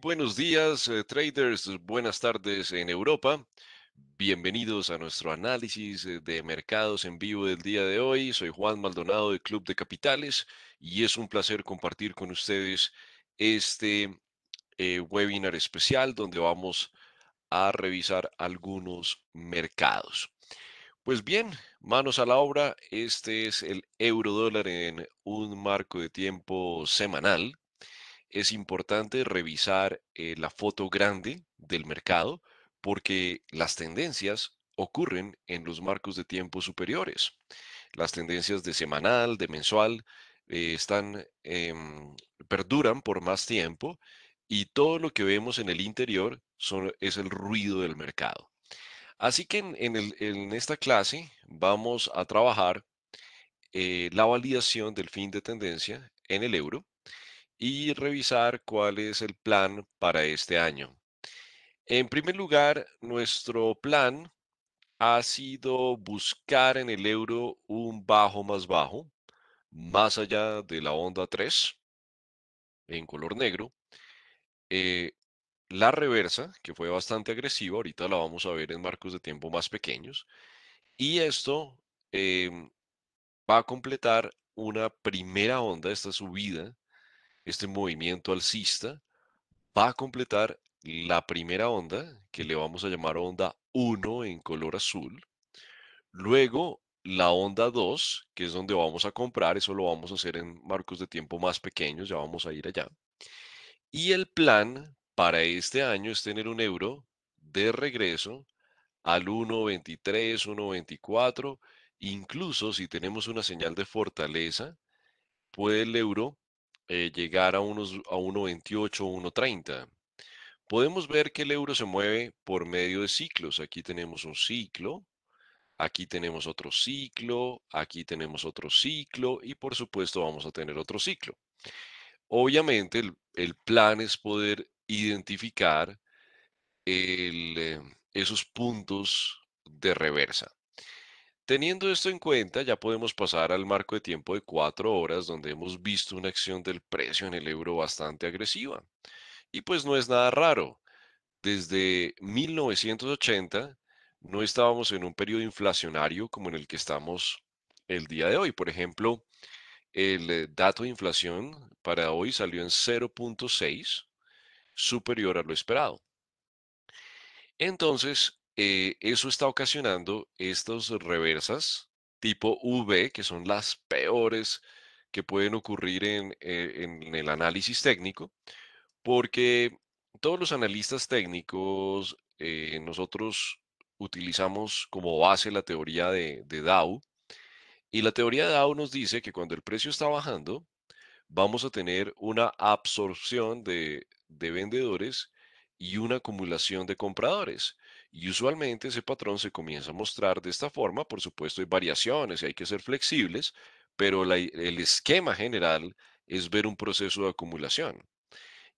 buenos días, eh, traders. Buenas tardes en Europa. Bienvenidos a nuestro análisis eh, de mercados en vivo del día de hoy. Soy Juan Maldonado de Club de Capitales y es un placer compartir con ustedes este eh, webinar especial donde vamos a revisar algunos mercados. Pues bien, manos a la obra. Este es el euro dólar en un marco de tiempo semanal es importante revisar eh, la foto grande del mercado porque las tendencias ocurren en los marcos de tiempo superiores. Las tendencias de semanal, de mensual, eh, están, em, perduran por más tiempo y todo lo que vemos en el interior son, es el ruido del mercado. Así que en, esta clase vamos a trabajar eh, la validación del fin de tendencia en el euro y revisar cuál es el plan para este año. En primer lugar, nuestro plan ha sido buscar en el euro un bajo más bajo, más allá de la onda 3, en color negro. Eh, la reversa, que fue bastante agresiva, ahorita la vamos a ver en marcos de tiempo más pequeños. Y esto em, va a completar una primera onda, esta subida este movimiento alcista va a completar la primera onda, que le vamos a llamar onda 1 en color azul. Luego la onda 2, que es donde vamos a comprar, eso lo vamos a hacer en marcos de tiempo más pequeños, ya vamos a ir allá. Y el plan para este año es tener un euro de regreso al 1.23, 1.24, incluso si tenemos una señal de fortaleza, puede el euro eh, llegar a unos a 1.28, 1.30. Podemos ver que el euro se mueve por medio de ciclos. Aquí tenemos un ciclo, aquí tenemos otro ciclo, aquí tenemos otro ciclo y por supuesto vamos a tener otro ciclo. Obviamente el, plan es poder identificar eh, esos puntos de reversa. Teniendo esto en cuenta, ya podemos pasar al marco de tiempo de cuatro horas donde hemos visto una acción del precio en el euro bastante agresiva. Y pues no es nada raro. Desde 1980 no estábamos en un periodo inflacionario como en el que estamos el día de hoy. Por ejemplo, el eh, dato de inflación para hoy salió en 0.6, superior a lo esperado. Entonces, eh, eso está ocasionando estas reversas tipo V, que son las peores que pueden ocurrir en, eh, el análisis técnico, porque todos los analistas técnicos, eh, nosotros utilizamos como base la teoría de, de Dow, y la teoría de Dow nos dice que cuando el precio está bajando, vamos a tener una absorción de vendedores y una acumulación de compradores. Y usualmente ese patrón se comienza a mostrar de esta forma. Por supuesto, hay variaciones y hay que ser flexibles, pero el esquema general es ver un proceso de acumulación.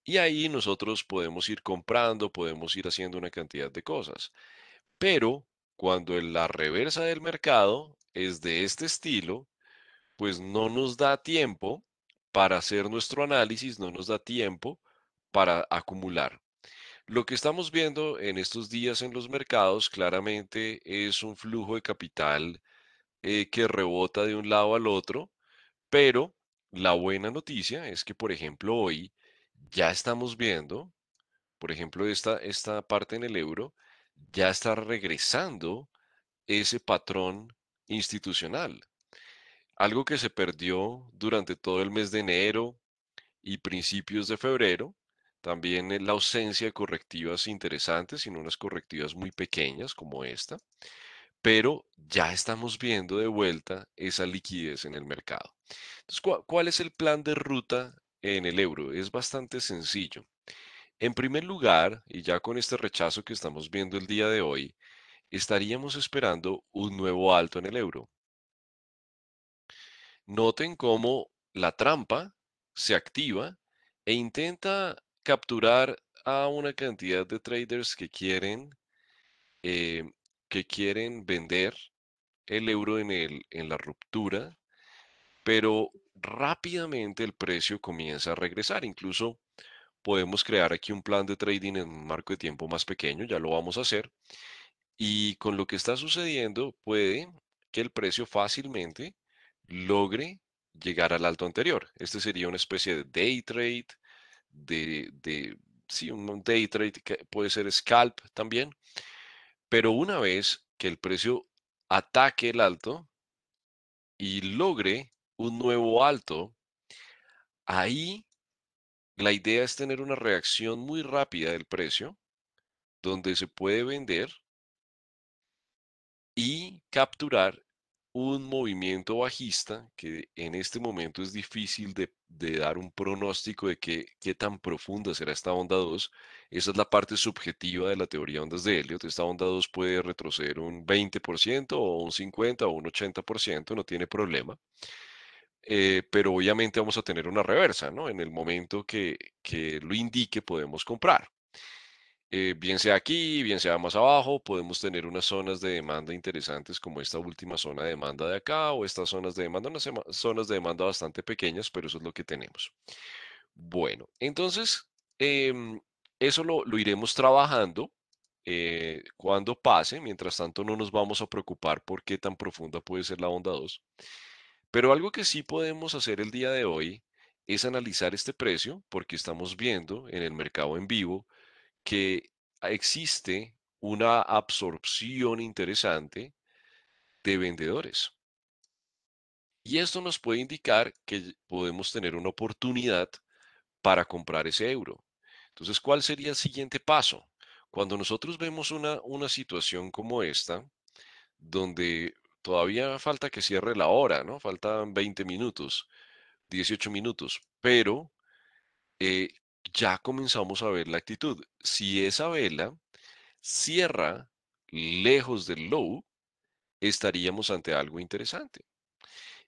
Y ahí nosotros podemos ir comprando, podemos ir haciendo una cantidad de cosas. Pero cuando la reversa del mercado es de este estilo, pues no nos da tiempo para hacer nuestro análisis, no nos da tiempo para acumular. Lo que estamos viendo en estos días en los mercados claramente es un flujo de capital eh, que rebota de un lado al otro, pero la buena noticia es que, por ejemplo, hoy ya estamos viendo, por ejemplo, esta parte en el euro, ya está regresando ese patrón institucional. Algo que se perdió durante todo el mes de enero y principios de febrero, también eh, la ausencia de correctivas interesantes, sino unas correctivas muy pequeñas como esta. Pero ya estamos viendo de vuelta esa liquidez en el mercado. Entonces, ¿cuál es el plan de ruta en el euro? Es bastante sencillo. En primer lugar, y ya con este rechazo que estamos viendo el día de hoy, estaríamos esperando un nuevo alto en el euro. Noten cómo la trampa se activa e intenta capturar a una cantidad de traders que quieren, eh, que quieren vender el euro en, el, en la ruptura, pero rápidamente el precio comienza a regresar. Incluso podemos crear aquí un plan de trading en un marco de tiempo más pequeño, ya lo vamos a hacer. Y con lo que está sucediendo, puede que el precio fácilmente logre llegar al alto anterior. Este sería una especie de day trade de, de sí, un day trade que puede ser scalp también, pero una vez que el precio ataque el alto y logre un nuevo alto, ahí la idea es tener una reacción muy rápida del precio, donde se puede vender y capturar un movimiento bajista que en este momento es difícil de, dar un pronóstico de qué, qué tan profunda será esta onda 2. Esa es la parte subjetiva de la teoría de ondas de Elliot. Esta onda 2 puede retroceder un 20% o un 50% o un 80%, no tiene problema. Eh, pero obviamente vamos a tener una reversa, ¿no? En el momento que lo indique podemos comprar. Eh, bien sea aquí, bien sea más abajo, podemos tener unas zonas de demanda interesantes como esta última zona de demanda de acá o estas zonas de demanda, unas zonas de demanda bastante pequeñas, pero eso es lo que tenemos. Bueno, entonces em, eso lo, iremos trabajando eh, cuando pase, mientras tanto no nos vamos a preocupar por qué tan profunda puede ser la onda 2. Pero algo que sí podemos hacer el día de hoy es analizar este precio porque estamos viendo en el mercado en vivo que existe una absorción interesante de vendedores. Y esto nos puede indicar que podemos tener una oportunidad para comprar ese euro. Entonces, ¿cuál sería el siguiente paso? Cuando nosotros vemos una, una situación como esta, donde todavía falta que cierre la hora, ¿no? Faltan 20 minutos, 18 minutos, pero eh, ya comenzamos a ver la actitud. Si esa vela cierra lejos del low, estaríamos ante algo interesante.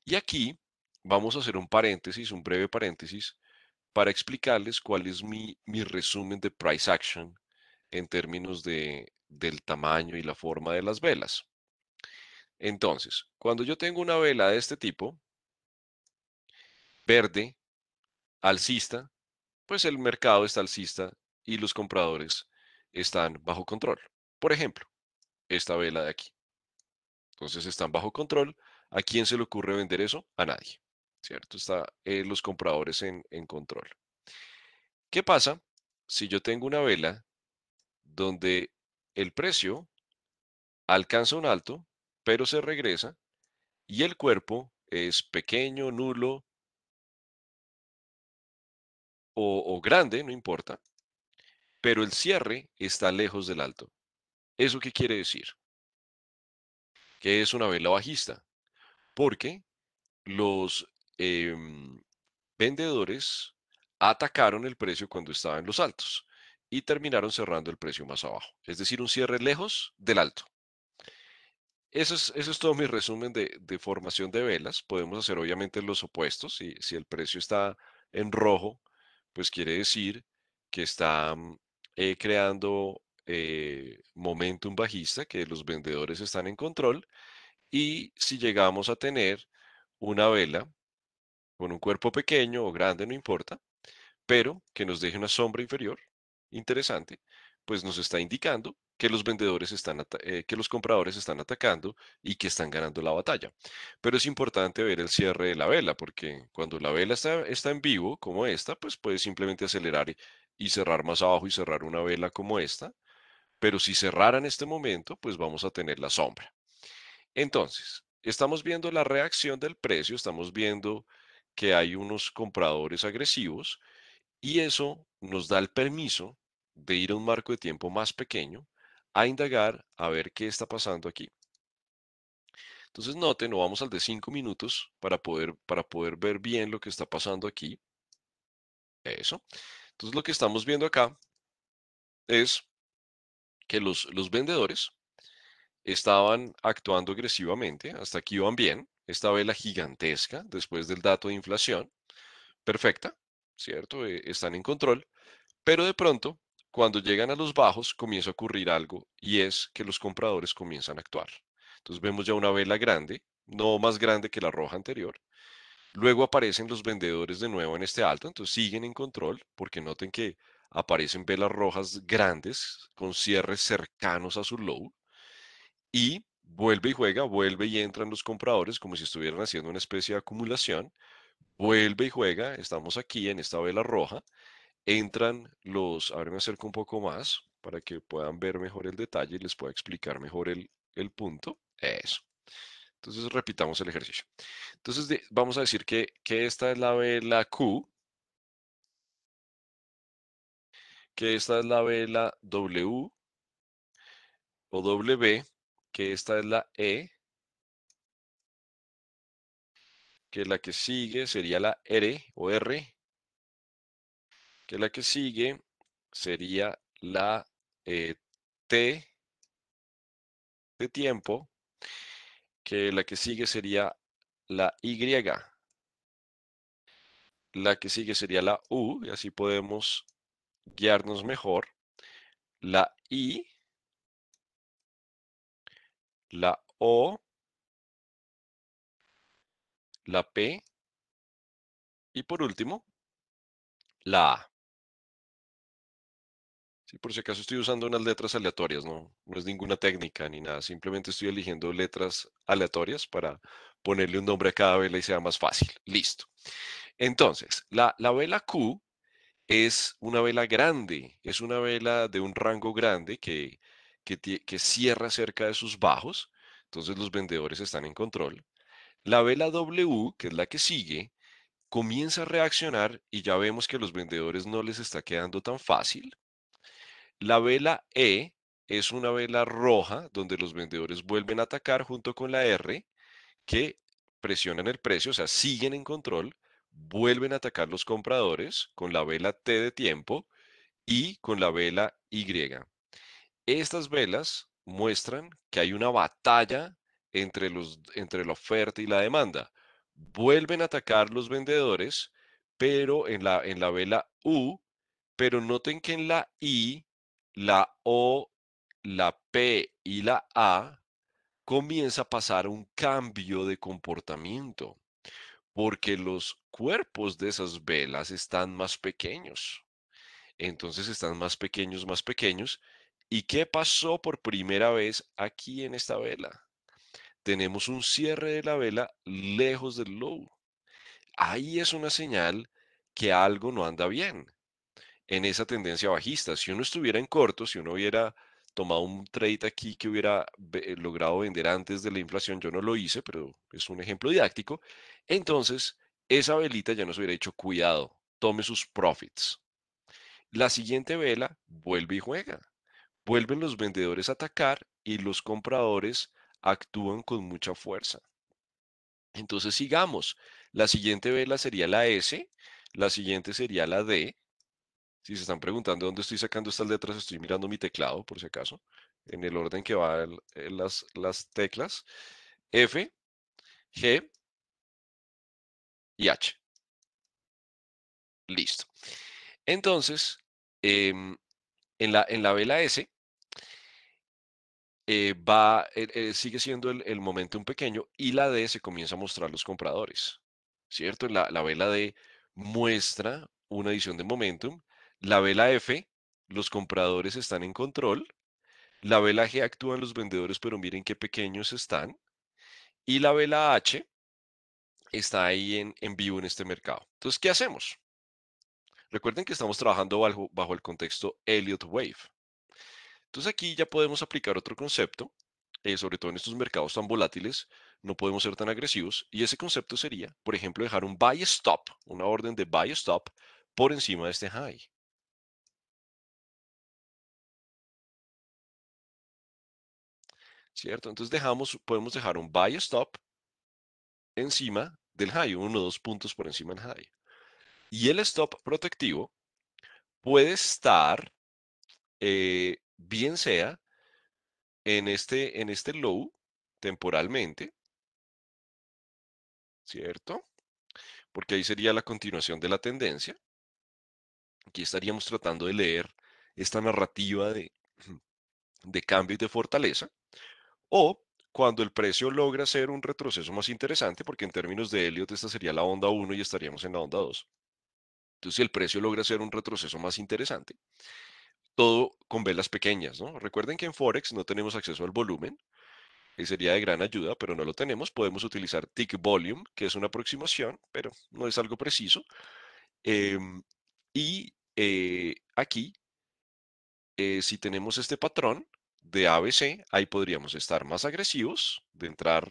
Y aquí vamos a hacer un paréntesis, un breve paréntesis, para explicarles cuál es mi, mi resumen de price action en términos de, del tamaño y la forma de las velas. Entonces, cuando yo tengo una vela de este tipo, verde, alcista, pues el mercado está alcista y los compradores están bajo control. Por ejemplo, esta vela de aquí. Entonces están bajo control. ¿A quién se le ocurre vender eso? A nadie. ¿Cierto? Están eh, los compradores en control. ¿Qué pasa si yo tengo una vela donde el precio alcanza un alto, pero se regresa y el cuerpo es pequeño, nulo, o, grande, no importa, pero el cierre está lejos del alto. ¿Eso qué quiere decir? Que es una vela bajista, porque los em, vendedores atacaron el precio cuando estaba en los altos y terminaron cerrando el precio más abajo, es decir, un cierre lejos del alto. Eso es, todo mi resumen de, formación de velas. Podemos hacer obviamente los opuestos, si el precio está en rojo, pues quiere decir que está mm, eh, creando eh, momentum bajista, que los vendedores están en control. Y si llegamos a tener una vela con un cuerpo pequeño o grande, no importa, pero que nos deje una sombra inferior, interesante, pues nos está indicando que los vendedores están, eh, que los compradores están atacando y que están ganando la batalla. Pero es importante ver el cierre de la vela, porque cuando la vela está, está en vivo, como esta, pues puede simplemente acelerar y, y cerrar más abajo y cerrar una vela como esta. Pero si cerrara en este momento, pues vamos a tener la sombra. Entonces, estamos viendo la reacción del precio, estamos viendo que hay unos compradores agresivos y eso nos da el permiso de ir a un marco de tiempo más pequeño a indagar, a ver qué está pasando aquí. Entonces noten, no vamos al de 5 minutos para poder, para poder ver bien lo que está pasando aquí. Eso. Entonces lo que estamos viendo acá es que los, los vendedores estaban actuando agresivamente, hasta aquí van bien, esta vela gigantesca después del dato de inflación, perfecta, ¿cierto? Eh, están en control, pero de pronto cuando llegan a los bajos comienza a ocurrir algo y es que los compradores comienzan a actuar. Entonces vemos ya una vela grande, no más grande que la roja anterior. Luego aparecen los vendedores de nuevo en este alto, entonces siguen en control porque noten que aparecen velas rojas grandes con cierres cercanos a su low y vuelve y juega, vuelve y entran los compradores como si estuvieran haciendo una especie de acumulación, vuelve y juega, estamos aquí en esta vela roja entran los, ahora me acerco un poco más para que puedan ver mejor el detalle y les pueda explicar mejor el, punto. Eso. Entonces repitamos el ejercicio. Entonces vamos a decir que, que, esta es la vela Q, que esta es la vela W o W, que esta es la E, que la que sigue sería la R o R, que la que sigue sería la eh, T de tiempo, que la que sigue sería la Y, la que sigue sería la U, y así podemos guiarnos mejor, la I, la O, la P, y por último, la A por si acaso estoy usando unas letras aleatorias, ¿no? es ninguna técnica ni nada. Simplemente estoy eligiendo letras aleatorias para ponerle un nombre a cada vela y sea más fácil. Listo. Entonces, la, vela Q es una vela grande, es una vela de un rango grande que, cierra cerca de sus bajos. Entonces los vendedores están en control. La vela W, que es la que sigue, comienza a reaccionar y ya vemos que los vendedores no les está quedando tan fácil. La vela E es una vela roja donde los vendedores vuelven a atacar junto con la R que presionan el precio, o sea, siguen en control, vuelven a atacar los compradores con la vela T de tiempo y con la vela Y. Estas velas muestran que hay una batalla entre, los, entre la oferta y la demanda. Vuelven a atacar los vendedores, pero en la, en la vela U, pero noten que en la I la O, la P y la A, comienza a pasar un cambio de comportamiento, porque los cuerpos de esas velas están más pequeños. Entonces están más pequeños, más pequeños. ¿Y qué pasó por primera vez aquí en esta vela? Tenemos un cierre de la vela lejos del low. Ahí es una señal que algo no anda bien en esa tendencia bajista. Si uno estuviera en corto, si uno hubiera tomado un trade aquí que hubiera eh, logrado vender antes de la inflación, yo no lo hice, pero es un ejemplo didáctico, entonces esa velita ya nos hubiera hecho cuidado, tome sus profits. La siguiente vela vuelve y juega. Vuelven los vendedores a atacar y los compradores actúan con mucha fuerza. Entonces sigamos. La siguiente vela sería la S, la siguiente sería la D, si se están preguntando dónde estoy sacando estas letras, estoy mirando mi teclado, por si acaso, en el orden que van eh, las, teclas. F, G y H. Listo. Entonces, em, en, la, en la vela S, eh, va, eh, sigue siendo el, momentum momento pequeño y la D se comienza a mostrar los compradores, ¿cierto? La, la vela D muestra una edición de momentum la vela F, los compradores están en control. La vela G actúan los vendedores, pero miren qué pequeños están. Y la vela H está ahí en, vivo en este mercado. Entonces, ¿qué hacemos? Recuerden que estamos trabajando bajo, el contexto Elliott Wave. Entonces aquí ya podemos aplicar otro concepto, eh, sobre todo en estos mercados tan volátiles, no podemos ser tan agresivos, y ese concepto sería, por ejemplo, dejar un buy stop, una orden de buy stop por encima de este high. ¿cierto? Entonces dejamos, podemos dejar un buy stop encima del high, uno o dos puntos por encima del high. Y el stop protectivo puede estar, eh, bien sea en este, en este low temporalmente, ¿cierto? Porque ahí sería la continuación de la tendencia. Aquí estaríamos tratando de leer esta narrativa de, de cambio y de fortaleza o cuando el precio logra hacer un retroceso más interesante, porque en términos de Elliot esta sería la onda 1 y estaríamos en la onda 2. Entonces, si el precio logra hacer un retroceso más interesante, todo con velas pequeñas, Recuerden que en Forex no tenemos acceso al volumen, y sería de gran ayuda, pero no lo tenemos. Podemos utilizar tick volume, que es una aproximación, pero no es algo preciso. Em, y eh, aquí, eh, si tenemos este patrón, de ABC, ahí podríamos estar más agresivos, de entrar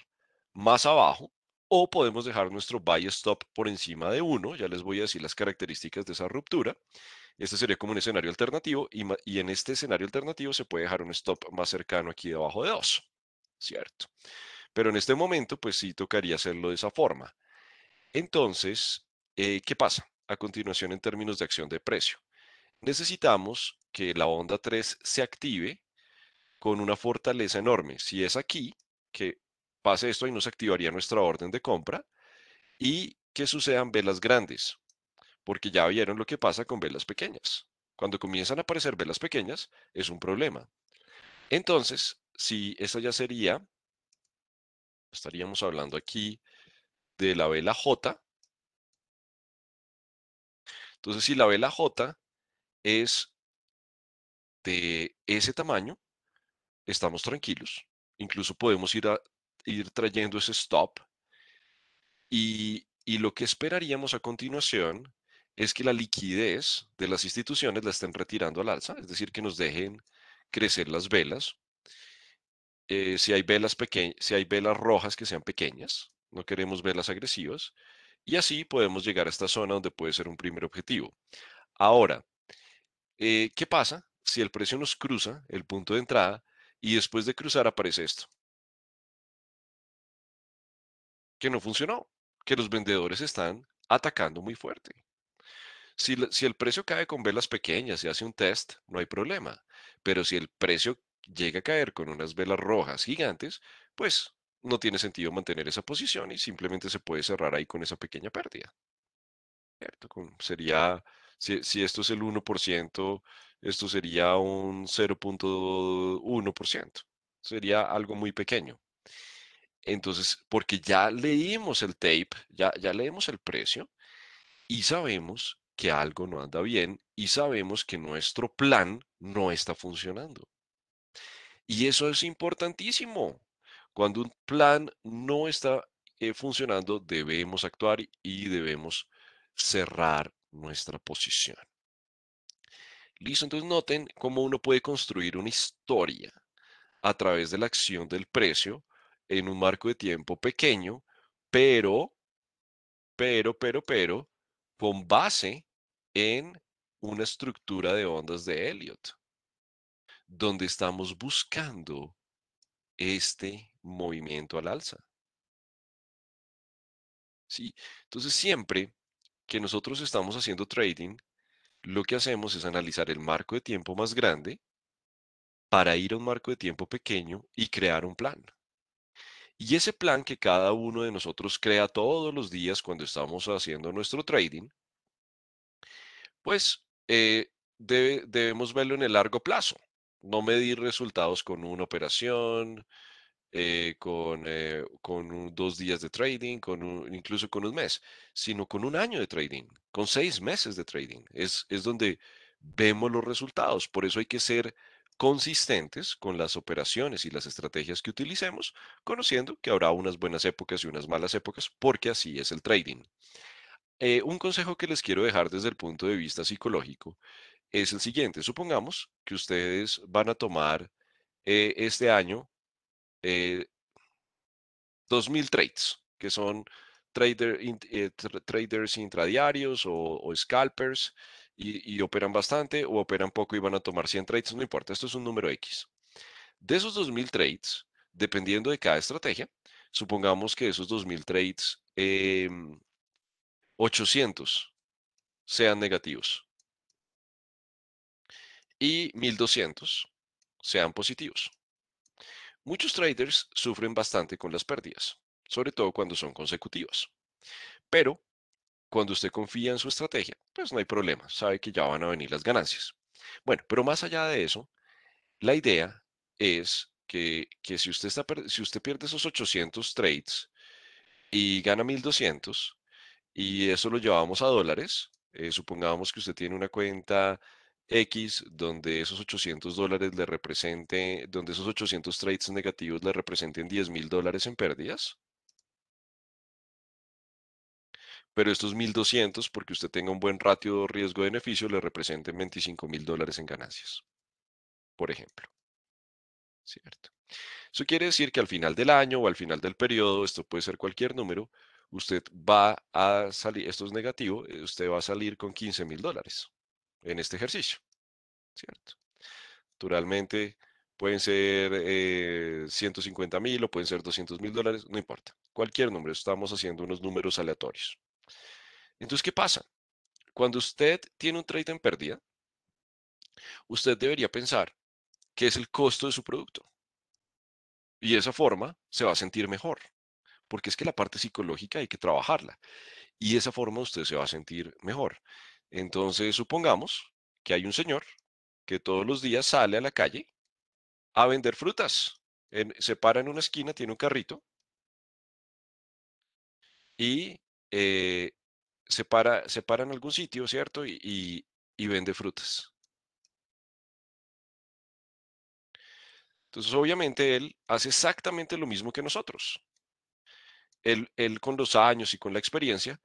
más abajo, o podemos dejar nuestro buy stop por encima de 1. Ya les voy a decir las características de esa ruptura. Este sería como un escenario alternativo y, y en este escenario alternativo se puede dejar un stop más cercano aquí debajo de 2, ¿cierto? Pero en este momento, pues sí tocaría hacerlo de esa forma. Entonces, eh, ¿qué pasa? A continuación, en términos de acción de precio, necesitamos que la onda 3 se active con una fortaleza enorme. Si es aquí, que pase esto y nos activaría nuestra orden de compra y que sucedan velas grandes, porque ya vieron lo que pasa con velas pequeñas. Cuando comienzan a aparecer velas pequeñas, es un problema. Entonces, si esta ya sería, estaríamos hablando aquí de la vela J. Entonces, si la vela J es de ese tamaño, estamos tranquilos. Incluso podemos ir, a, ir trayendo ese stop. Y, y lo que esperaríamos a continuación es que la liquidez de las instituciones la estén retirando al alza, es decir, que nos dejen crecer las velas. Eh, si, hay velas si hay velas rojas que sean pequeñas, no queremos velas agresivas, y así podemos llegar a esta zona donde puede ser un primer objetivo. Ahora, eh, ¿qué pasa si el precio nos cruza el punto de entrada y después de cruzar aparece esto. Que no funcionó, que los vendedores están atacando muy fuerte. Si, si, el precio cae con velas pequeñas y hace un test, no hay problema. Pero si el precio llega a caer con unas velas rojas gigantes, pues no tiene sentido mantener esa posición y simplemente se puede cerrar ahí con esa pequeña pérdida. ¿Cierto? Sería, si, si esto es el 1%, esto sería un 0.1%, sería algo muy pequeño. Entonces, porque ya leímos el tape, ya, ya leemos el precio y sabemos que algo no anda bien y sabemos que nuestro plan no está funcionando. Y eso es importantísimo. Cuando un plan no está eh, funcionando, debemos actuar y debemos cerrar nuestra posición. Listo, entonces noten cómo uno puede construir una historia a través de la acción del precio en un marco de tiempo pequeño, pero, pero, pero, pero, con base en una estructura de ondas de Elliot, donde estamos buscando este movimiento al alza. Sí, entonces siempre que nosotros estamos haciendo trading, lo que hacemos es analizar el marco de tiempo más grande para ir a un marco de tiempo pequeño y crear un plan. Y ese plan que cada uno de nosotros crea todos los días cuando estamos haciendo nuestro trading, pues eh, debemos verlo en el largo plazo, no medir resultados con una operación, eh, con, eh, dos días de trading, con incluso con un mes, sino con un año de trading, con seis meses de trading. Es, donde vemos los resultados. Por eso hay que ser consistentes con las operaciones y las estrategias que utilicemos, conociendo que habrá unas buenas épocas y unas malas épocas, porque así es el trading. Eh, un consejo que les quiero dejar desde el punto de vista psicológico es el siguiente. Supongamos que ustedes van a tomar este año 2.000 eh, trades, que son eh, traders intradiarios o, scalpers y, operan bastante o operan poco y van a tomar 100 trades, no importa, esto es un número X. De esos 2.000 trades, dependiendo de cada estrategia, supongamos que esos 2.000 trades, 800 em, sean negativos y 1.200 sean positivos. Muchos traders sufren bastante con las pérdidas, sobre todo cuando son consecutivos. Pero cuando usted confía en su estrategia, pues no hay problema, sabe que ya van a venir las ganancias. Bueno, pero más allá de eso, la idea es que, si, usted está, si usted pierde esos 800 trades y gana 1200 y eso lo llevamos a dólares, eh, supongamos que usted tiene una cuenta X, donde esos 800 dólares le represente, donde esos 800 trades negativos le representen 10 mil dólares en pérdidas. Pero estos 1200, porque usted tenga un buen ratio riesgo-beneficio, le representen 25 mil dólares en ganancias, por ejemplo. ¿Cierto? Eso quiere decir que al final del año o al final del periodo, esto puede ser cualquier número, usted va a salir, esto es negativo, eh, usted va a salir con 15 mil dólares en este ejercicio, ¿cierto? Naturalmente, pueden ser eh, 150 mil o pueden ser 200 mil dólares, no importa. Cualquier número, estamos haciendo unos números aleatorios. Entonces, ¿qué pasa? Cuando usted tiene un trade en pérdida, usted debería pensar qué es el costo de su producto. Y de esa forma se va a sentir mejor, porque es que la parte psicológica hay que trabajarla. Y de esa forma usted se va a sentir mejor. Entonces, supongamos que hay un señor que todos los días sale a la calle a vender frutas. se para en una esquina, tiene un carrito y eh, se, para, se, para, en algún sitio, ¿cierto? Y, vende frutas. Entonces, obviamente, él hace exactamente lo mismo que nosotros. él, con los años y con la experiencia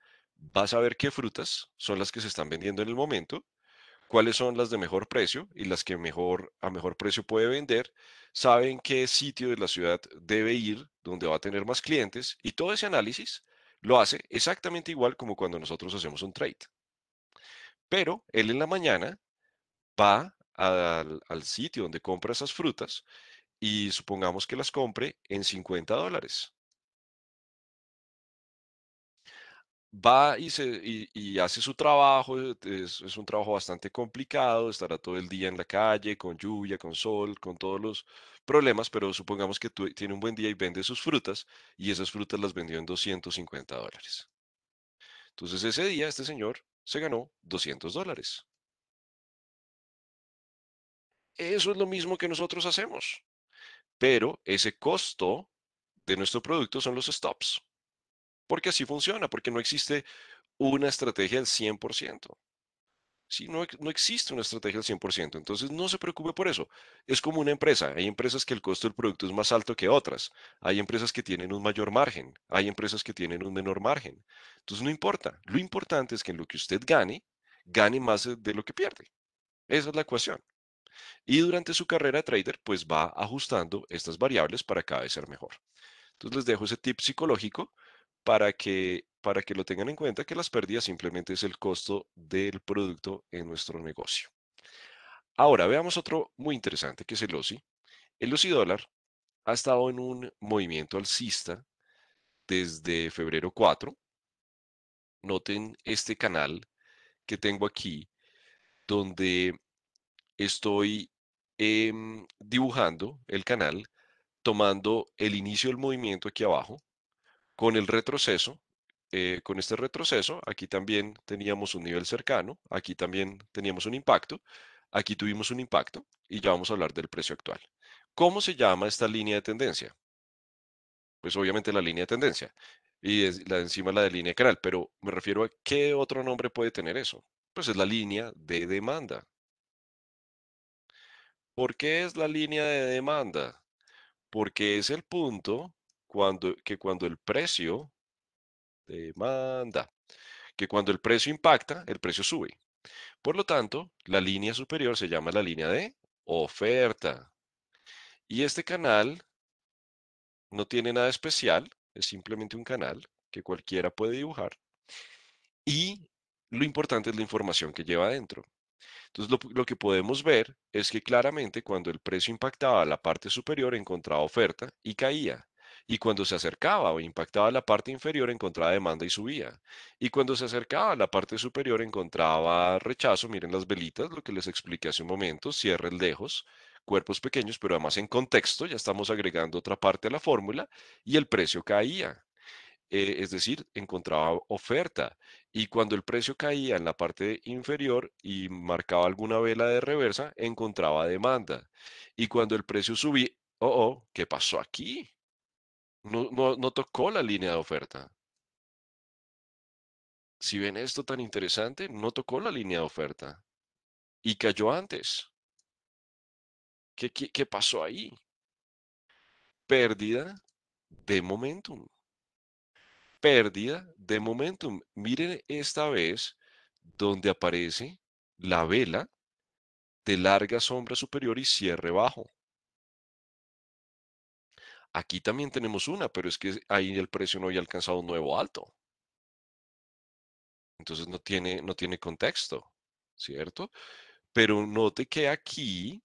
va a saber qué frutas son las que se están vendiendo en el momento, cuáles son las de mejor precio y las que mejor, a mejor precio puede vender, saben qué sitio de la ciudad debe ir, donde va a tener más clientes y todo ese análisis lo hace exactamente igual como cuando nosotros hacemos un trade. Pero él en la mañana va al, al sitio donde compra esas frutas y supongamos que las compre en 50 dólares. va y, hace su trabajo, eh, es, un trabajo bastante complicado, estará todo el día en la calle, con lluvia, con sol, con todos los problemas, pero supongamos que tú, tiene un buen día y vende sus frutas y esas frutas las vendió en 250 dólares. Entonces ese día este señor se ganó 200 dólares. Eso es lo mismo que nosotros hacemos, pero ese costo de nuestro producto son los stops. Porque así funciona, porque no existe una estrategia del 100%. no, existe una estrategia al 100%, entonces no se preocupe por eso. Es como una empresa. Hay empresas que el costo del producto es más alto que otras. Hay empresas que tienen un mayor margen. Hay empresas que tienen un menor margen. Entonces no importa. Lo importante es que en lo que usted gane, gane más de lo que pierde. Esa es la ecuación. Y durante su carrera de trader, pues va ajustando estas variables para cada vez ser mejor. Entonces les dejo ese tip psicológico para que, para que lo tengan en cuenta que las pérdidas simplemente es el costo del producto en nuestro negocio. Ahora, veamos otro muy interesante que es el OSI. El OSI dólar ha estado en un movimiento alcista desde febrero 4. Noten este canal que tengo aquí, donde estoy em, dibujando el canal, tomando el inicio del movimiento aquí abajo, con el retroceso, eh, con este retroceso, aquí también teníamos un nivel cercano, aquí también teníamos un impacto, aquí tuvimos un impacto y ya vamos a hablar del precio actual. ¿Cómo se llama esta línea de tendencia? Pues obviamente la línea de tendencia y es la encima la de línea de canal, pero me refiero a qué otro nombre puede tener eso. Pues es la línea de demanda. ¿Por qué es la línea de demanda? Porque es el punto cuando, que cuando el precio demanda, que cuando el precio impacta, el precio sube. Por lo tanto, la línea superior se llama la línea de oferta. Y este canal no tiene nada especial, es simplemente un canal que cualquiera puede dibujar. Y lo importante es la información que lleva adentro. Entonces, lo, que podemos ver es que claramente cuando el precio impactaba la parte superior encontraba oferta y caía. Y cuando se acercaba o impactaba la parte inferior, encontraba demanda y subía. Y cuando se acercaba a la parte superior, encontraba rechazo. Miren las velitas, lo que les expliqué hace un momento, cierres lejos, cuerpos pequeños, pero además en contexto, ya estamos agregando otra parte a la fórmula y el precio caía. Eh, es decir, encontraba oferta. Y cuando el precio caía en la parte inferior y marcaba alguna vela de reversa, encontraba demanda. Y cuando el precio subía, oh, oh, ¿qué pasó aquí? No, tocó la línea de oferta. Si ven esto tan interesante, no tocó la línea de oferta y cayó antes. ¿Qué, qué pasó ahí? Pérdida de momentum. Pérdida de momentum. Miren esta vez donde aparece la vela de larga sombra superior y cierre bajo. Aquí también tenemos una, pero es que ahí el precio no había alcanzado un nuevo alto. Entonces no tiene, no tiene contexto, ¿cierto? Pero note que aquí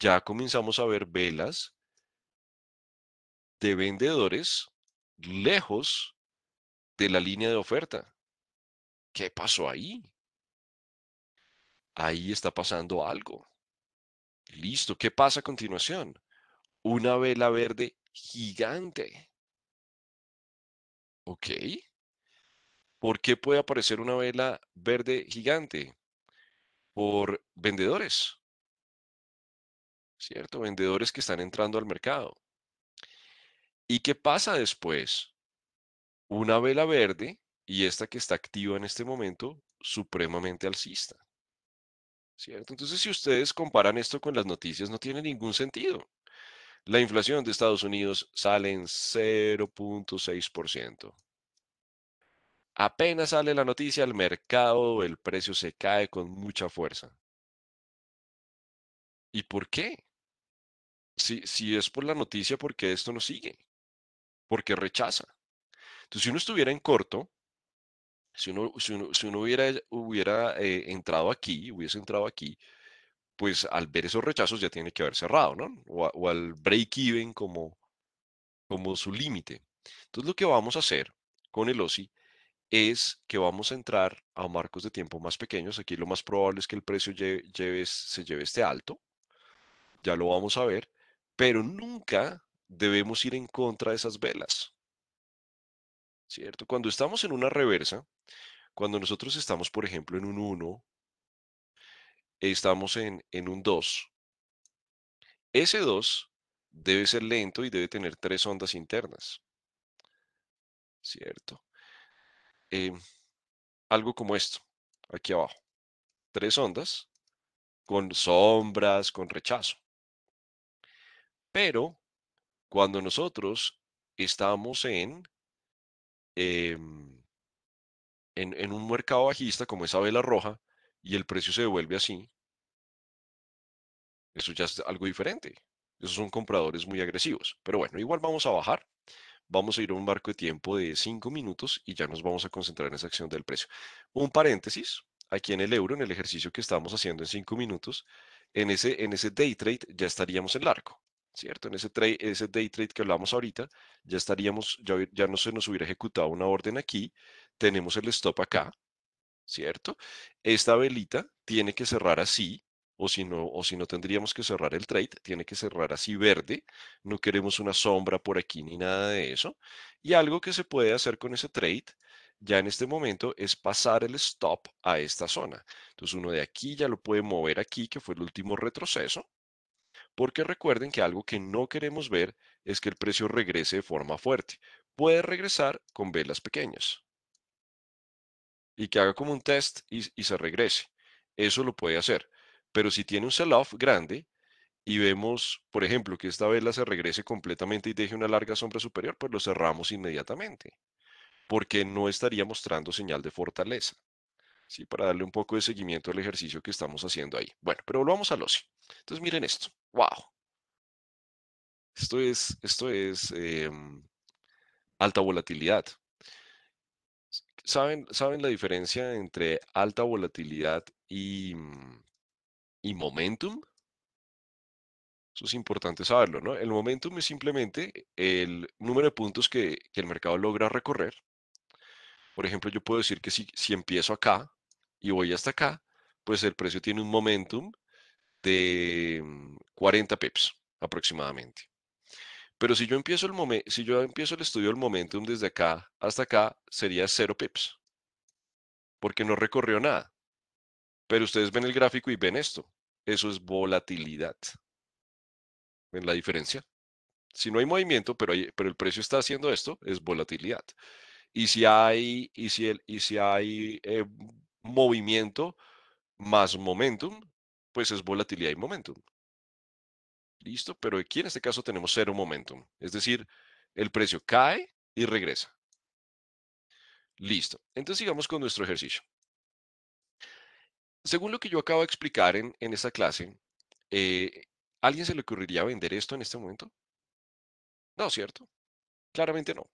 ya comenzamos a ver velas de vendedores lejos de la línea de oferta. ¿Qué pasó ahí? Ahí está pasando algo. Listo, ¿qué pasa a continuación? una vela verde gigante. ¿Ok? ¿Por qué puede aparecer una vela verde gigante? Por vendedores. ¿Cierto? Vendedores que están entrando al mercado. ¿Y qué pasa después? Una vela verde y esta que está activa en este momento, supremamente alcista. ¿Cierto? Entonces, si ustedes comparan esto con las noticias, no tiene ningún sentido. La inflación de Estados Unidos sale en 0.6%. Apenas sale la noticia al mercado, el precio se cae con mucha fuerza. ¿Y por qué? Si, si es por la noticia, porque esto no sigue? Porque rechaza. Entonces, si uno estuviera en corto, si uno, si uno, hubiera, hubiera eh, entrado aquí, hubiese entrado aquí, pues al ver esos rechazos ya tiene que haber cerrado, ¿no? O, al break-even como, como su límite. Entonces lo que vamos a hacer con el OSI es que vamos a entrar a marcos de tiempo más pequeños. Aquí lo más probable es que el precio se lleve este alto. Ya lo vamos a ver. Pero nunca debemos ir en contra de esas velas. ¿Cierto? Cuando estamos en una reversa, cuando nosotros estamos, por ejemplo, en un 1 estamos en, un 2. Ese 2 debe ser lento y debe tener tres ondas internas. ¿Cierto? Eh, algo como esto, aquí abajo. Tres ondas con sombras, con rechazo. Pero cuando nosotros estamos en, em, en, en un mercado bajista como esa vela roja, y el precio se devuelve así, eso ya es algo diferente. Esos son compradores muy agresivos. Pero bueno, igual vamos a bajar. Vamos a ir a un marco de tiempo de 5 minutos y ya nos vamos a concentrar en esa acción del precio. Un paréntesis, aquí en el euro, en el ejercicio que estamos haciendo en 5 minutos, en ese, en ese day trade ya estaríamos en largo, ¿cierto? En ese, ese day trade que hablamos ahorita, ya estaríamos, ya, ya no se nos hubiera ejecutado una orden aquí, tenemos el stop acá, ¿cierto? Esta velita tiene que cerrar así, o si no, o si no tendríamos que cerrar el trade, tiene que cerrar así verde, no queremos una sombra por aquí ni nada de eso. Y algo que se puede hacer con ese trade, ya en este momento, es pasar el stop a esta zona. Entonces uno de aquí ya lo puede mover aquí, que fue el último retroceso, porque recuerden que algo que no queremos ver es que el precio regrese de forma fuerte. Puede regresar con velas pequeñas y que haga como un test y, se regrese. Eso lo puede hacer. Pero si tiene un sell-off grande y vemos, por ejemplo, que esta vela se regrese completamente y deje una larga sombra superior, pues lo cerramos inmediatamente, porque no estaría mostrando señal de fortaleza. ¿sí? Para darle un poco de seguimiento al ejercicio que estamos haciendo ahí. Bueno, pero volvamos al ocio. Entonces miren esto. ¡Wow! Esto es, esto es em, alta volatilidad. ¿Saben, la diferencia entre alta volatilidad mm, y, momentum? Eso es importante saberlo, ¿no? El momentum es simplemente el número de puntos que, el mercado logra recorrer. Por ejemplo, yo puedo decir que si, si empiezo acá y voy hasta acá, pues el precio tiene un momentum de 40 mm, pips aproximadamente. Pero si yo empiezo el, si yo empiezo el estudio del momentum desde acá hasta acá, sería 0 pips, porque no recorrió nada. Pero ustedes ven el gráfico y ven esto. Eso es volatilidad. ¿Ven la diferencia? Si no hay movimiento, pero, pero el precio está haciendo esto, es volatilidad. Y si hay, y si el, y si hay eh, movimiento más momentum, pues es volatilidad y momentum. Listo, pero aquí en este caso tenemos cero momentum, es decir, el precio cae y regresa. Listo, entonces sigamos con nuestro ejercicio. Según lo que yo acabo de explicar en, esta clase, eh, ¿alguien se le ocurriría vender esto en este momento? No, ¿cierto? Claramente no.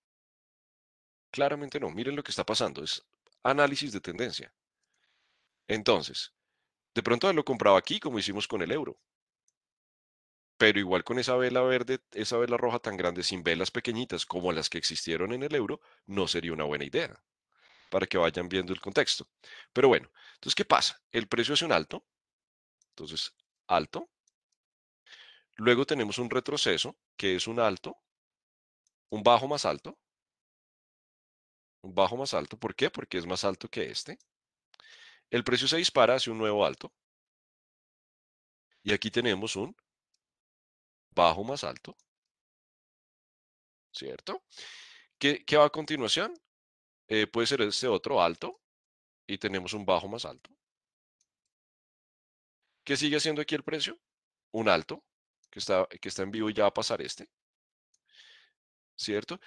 Claramente no. Miren lo que está pasando, es análisis de tendencia. Entonces, de pronto lo compraba aquí como hicimos con el euro pero igual con esa vela verde, esa vela roja tan grande, sin velas pequeñitas como las que existieron en el euro, no sería una buena idea para que vayan viendo el contexto. Pero bueno, entonces, ¿qué pasa? El precio hace un alto, entonces, alto. Luego tenemos un retroceso, que es un alto, un bajo más alto, un bajo más alto. ¿Por qué? Porque es más alto que este. El precio se dispara hacia un nuevo alto. Y aquí tenemos un bajo más alto, ¿cierto? ¿Qué, va a continuación? Eh, puede ser este otro alto y tenemos un bajo más alto. ¿Qué sigue siendo aquí el precio? Un alto, que está, que está en vivo y ya va a pasar este, ¿cierto?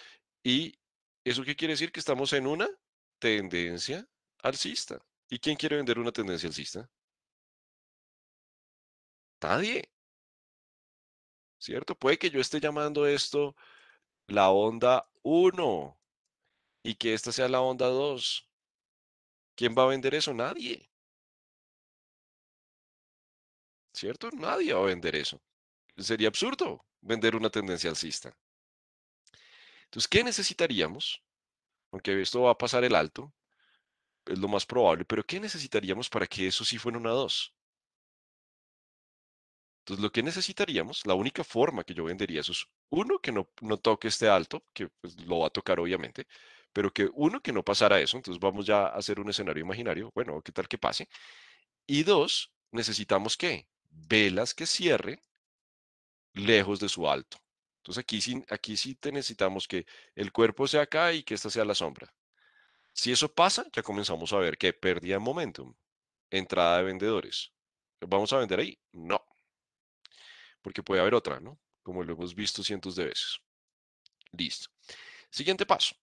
Y eso qué quiere decir que estamos en una tendencia alcista. ¿Y quién quiere vender una tendencia alcista? Nadie. ¿cierto? Puede que yo esté llamando esto la onda 1 y que esta sea la onda 2. ¿Quién va a vender eso? Nadie. ¿Cierto? Nadie va a vender eso. Sería absurdo vender una tendencia alcista. Entonces, ¿qué necesitaríamos? Aunque esto va a pasar el alto, es lo más probable, pero ¿qué necesitaríamos para que eso sí fuera una 2? Entonces, lo que necesitaríamos, la única forma que yo vendería eso es, uno, que no, toque este alto, que pues, lo va a tocar obviamente, pero que uno, que no pasara eso, entonces vamos ya a hacer un escenario imaginario, bueno, qué tal que pase. Y dos, necesitamos que velas que cierren lejos de su alto. Entonces aquí sí, aquí sí te necesitamos que el cuerpo sea acá y que esta sea la sombra. Si eso pasa, ya comenzamos a ver que pérdida de momentum, entrada de vendedores. ¿Vamos a vender ahí? No, porque puede haber otra, ¿no? Como lo hemos visto cientos de veces. Listo. Siguiente paso.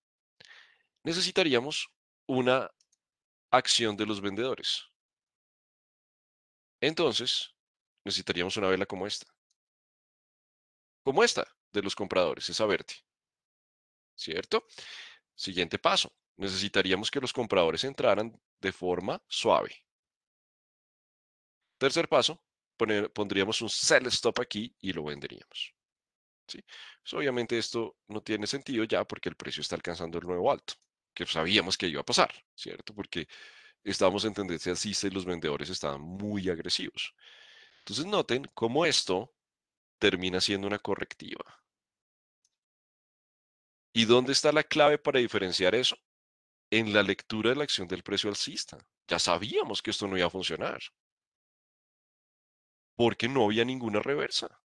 Necesitaríamos una acción de los vendedores. Entonces, necesitaríamos una vela como esta. Como esta de los compradores, esa verte. ¿Cierto? Siguiente paso. Necesitaríamos que los compradores entraran de forma suave. Tercer paso, pondríamos un sell stop aquí y lo venderíamos. Pues, obviamente esto no tiene sentido ya porque el precio está alcanzando el nuevo alto, que sabíamos que iba a pasar, ¿cierto? Porque estábamos en tendencia alcista y los vendedores estaban muy agresivos. Entonces noten cómo esto termina siendo una correctiva. ¿Y dónde está la clave para diferenciar eso? En la lectura de la acción del precio alcista. Ya sabíamos que esto no iba a funcionar porque no había ninguna reversa.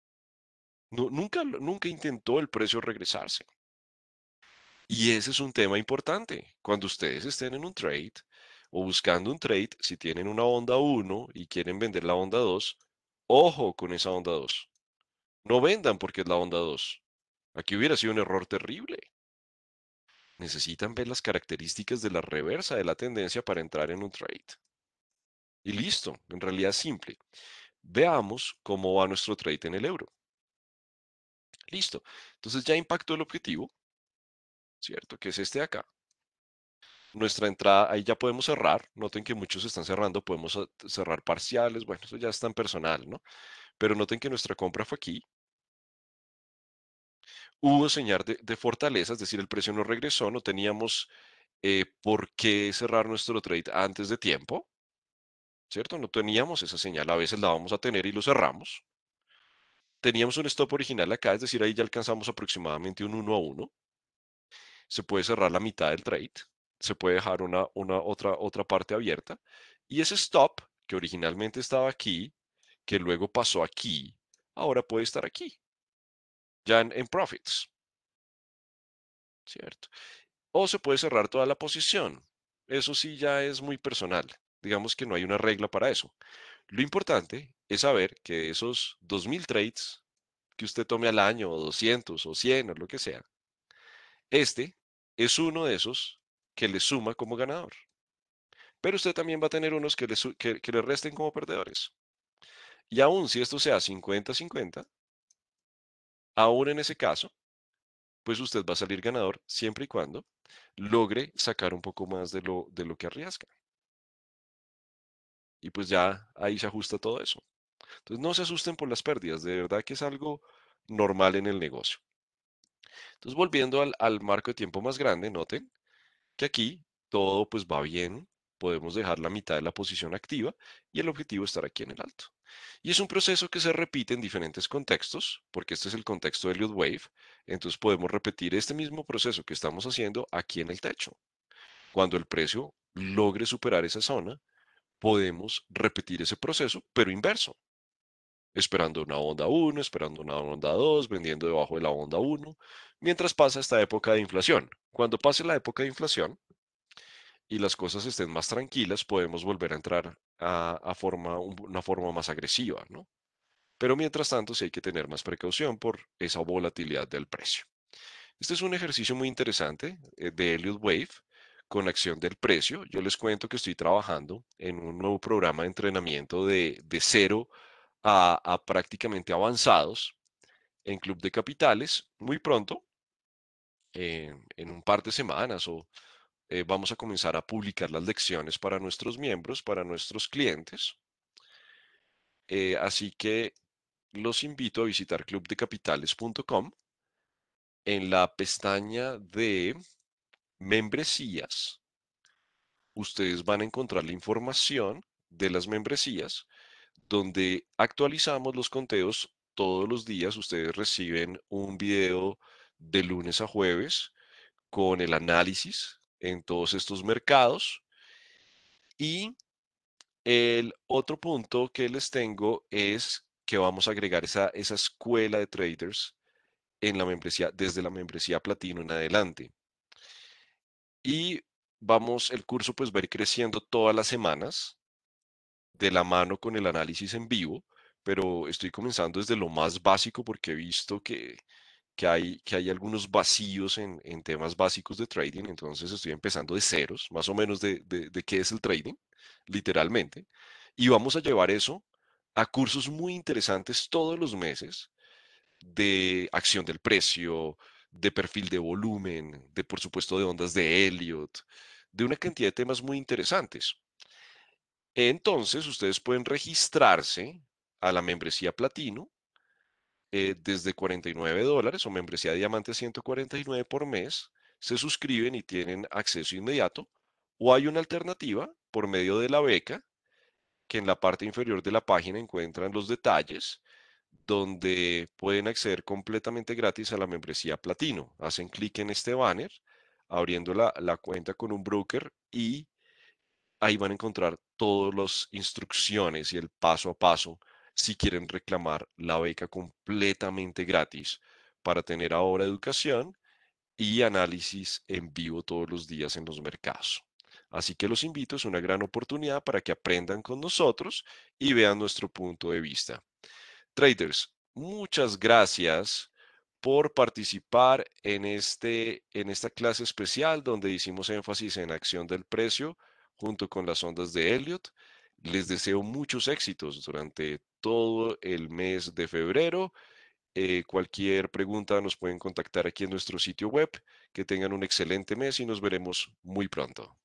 nunca, nunca intentó el precio regresarse. Y ese es un tema importante. Cuando ustedes estén en un trade o buscando un trade, si tienen una onda 1 y quieren vender la onda 2, ojo con esa onda 2. No vendan porque es la onda 2. Aquí hubiera sido un error terrible. Necesitan ver las características de la reversa de la tendencia para entrar en un trade. Y listo, en realidad simple veamos cómo va nuestro trade en el euro. Listo. Entonces ya impactó el objetivo, ¿cierto? Que es este de acá. Nuestra entrada, ahí ya podemos cerrar. Noten que muchos están cerrando, podemos cerrar parciales. Bueno, eso ya es tan personal, ¿no? Pero noten que nuestra compra fue aquí. Hubo señal de, fortaleza, es decir, el precio no regresó, no teníamos eh, por qué cerrar nuestro trade antes de tiempo, ¿cierto? No teníamos esa señal, a veces la vamos a tener y lo cerramos. Teníamos un stop original acá, es decir, ahí ya alcanzamos aproximadamente un 1 a 1. Se puede cerrar la mitad del trade, se puede dejar una, otra, otra parte abierta. Y ese stop, que originalmente estaba aquí, que luego pasó aquí, ahora puede estar aquí, ya en profits. ¿Cierto? O se puede cerrar toda la posición. Eso sí ya es muy personal digamos que no hay una regla para eso. Lo importante es saber que esos 2.000 trades que usted tome al año, o 200, o 100, o lo que sea, este es uno de esos que le suma como ganador. Pero usted también va a tener unos que le, resten como perdedores. Y aún si esto sea 50-50, aún en ese caso, pues usted va a salir ganador siempre y cuando logre sacar un poco más de lo, de lo que arriesga y pues ya ahí se ajusta todo eso. Entonces no se asusten por las pérdidas, de verdad que es algo normal en el negocio. Entonces volviendo al, marco de tiempo más grande, noten que aquí todo pues va bien, podemos dejar la mitad de la posición activa y el objetivo estar aquí en el alto. Y es un proceso que se repite en diferentes contextos, porque este es el contexto de Elliott Wave, entonces podemos repetir este mismo proceso que estamos haciendo aquí en el techo. Cuando el precio logre superar esa zona, podemos repetir ese proceso, pero inverso, esperando una onda 1, esperando una onda 2, vendiendo debajo de la onda 1, mientras pasa esta época de inflación. Cuando pase la época de inflación y las cosas estén más tranquilas, podemos volver a entrar a, una forma más agresiva, ¿no? Pero mientras tanto, sí hay que tener más precaución por esa volatilidad del precio. Este es un ejercicio muy interesante eh, de Elliott Wave con acción del precio. Yo les cuento que estoy trabajando en un nuevo programa de entrenamiento de, cero a, prácticamente avanzados en Club de Capitales muy pronto, eh, en un par de semanas o eh, vamos a comenzar a publicar las lecciones para nuestros miembros, para nuestros clientes. Eh, así que los invito a visitar clubdecapitales.com en la pestaña de membresías, ustedes van a encontrar la información de las membresías, donde actualizamos los conteos todos los días. Ustedes reciben un video de lunes a jueves con el análisis en todos estos mercados. Y el otro punto que les tengo es que vamos a agregar esa, esa escuela de traders en la membresía, desde la membresía platino en adelante. Y vamos, el curso pues va a ir creciendo todas las semanas de la mano con el análisis en vivo, pero estoy comenzando desde lo más básico porque he visto que, hay, que hay algunos vacíos en, temas básicos de trading, entonces estoy empezando de ceros, más o menos de, de, de qué es el trading, literalmente, y vamos a llevar eso a cursos muy interesantes todos los meses de acción del precio, de perfil de volumen, de por supuesto de ondas de Elliot, de una cantidad de temas muy interesantes. Entonces, ustedes pueden registrarse a la membresía platino eh, desde 49 dólares o membresía diamante 149 por mes. Se suscriben y tienen acceso inmediato. O hay una alternativa por medio de la beca, que en la parte inferior de la página encuentran los detalles donde pueden acceder completamente gratis a la membresía Platino. Hacen clic en este banner, abriendo la, la, cuenta con un broker y ahí van a encontrar todas las instrucciones y el paso a paso si quieren reclamar la beca completamente gratis para tener ahora educación y análisis en vivo todos los días en los mercados. Así que los invito, es una gran oportunidad para que aprendan con nosotros y vean nuestro punto de vista. Traders, muchas gracias por participar en, este, en esta clase especial donde hicimos énfasis en acción del precio junto con las ondas de Elliot. Les deseo muchos éxitos durante todo el mes de febrero. Eh, cualquier pregunta nos pueden contactar aquí en nuestro sitio web. Que tengan un excelente mes y nos veremos muy pronto.